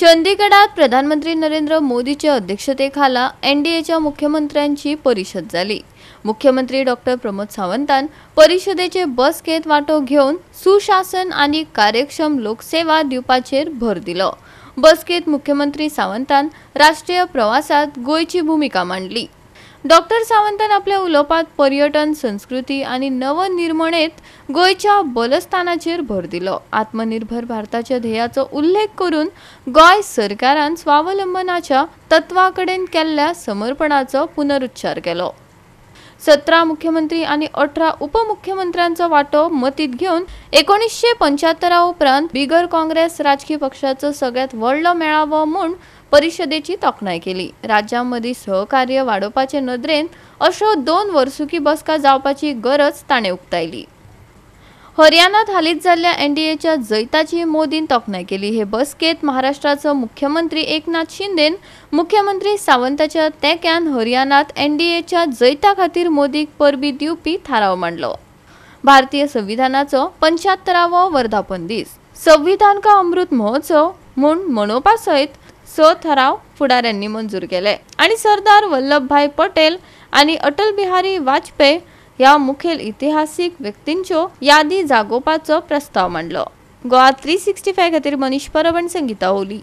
चंदीगडात प्रधानमंत्री नरेंद्र मोदीच्या अध्यक्षतेखाला एनडीएच्या मुख्यमंत्र्यांची परिषद झाली मुख्यमंत्री डॉक्टर प्रमोद सावंतान परिषदेचे बसकेत वांटो घेऊन सुशासन आणि कार्यक्षम लोकसेवा दिवपाचेर भर दिलो बसकेत मुख्यमंत्री सावंतान राष्ट्रीय प्रवासात गोयची भूमिका मांडली डॉक्टर सावंतान आपल्या उलोपात पर्यटन संस्कृती आणि नवनिर्मणेत गोयच्या बलस्थानाचेर भर दिलो आत्मनिर्भर भारताच्या ध्येयाचो उल्लेख करून गोय सरकारान स्वावलंबनाच्या तत्वाकडेन केल्ल्या समर्पणाचो पुनरुच्चार केलो सतरा मुख्यमंत्री आणि अठरा उपमुख्यमंत्र्यांचो वाटो मतीत घेऊन एकोणीसशे पंच्याहत्तरा उपरांत बिगर काँग्रेस राजकीय पक्षाचो सगळ्यात व्हडलो मेळावो म्हूण परिषदेची तोखणाय केली राज्यां मदीं सहकार्य वाडोवपाचे नदरेन अश्यो दोन वर्सुकी बसका जावपाची गरज ताणें उक्तायली हरियाणात हालींच जाल्ल्या एनडीएच्या जैताची मोदीन तोखणाय केली हे बसकेत महाराष्ट्राचो मुख्यमंत्री एकनाथ शिंदेन मुख्यमंत्री सावंताच्या तेक्यान हरियाणात एनडीएच्या जैता खातीर मोदीक परबी दिवपी थाराव मांडलो भारतीय संविधानाचो पंच्यात्तरावो वर्धापन दीस संविधान का अमृत महोत्सव म्हूण मनोवपा सयत स ठराव फुडाऱ्यांनी मंजूर केले आणि सरदार वल्लभभाई पटेल आणि अटल बिहारी वाजपेयी या मुखेल इतिहासीक व्यक्तींच्यो यादी जागोवपाचो प्रस्ताव मांडलो गोवा थ्री सिक्स्टी फाय खातीर मनीष परब संगीता ओली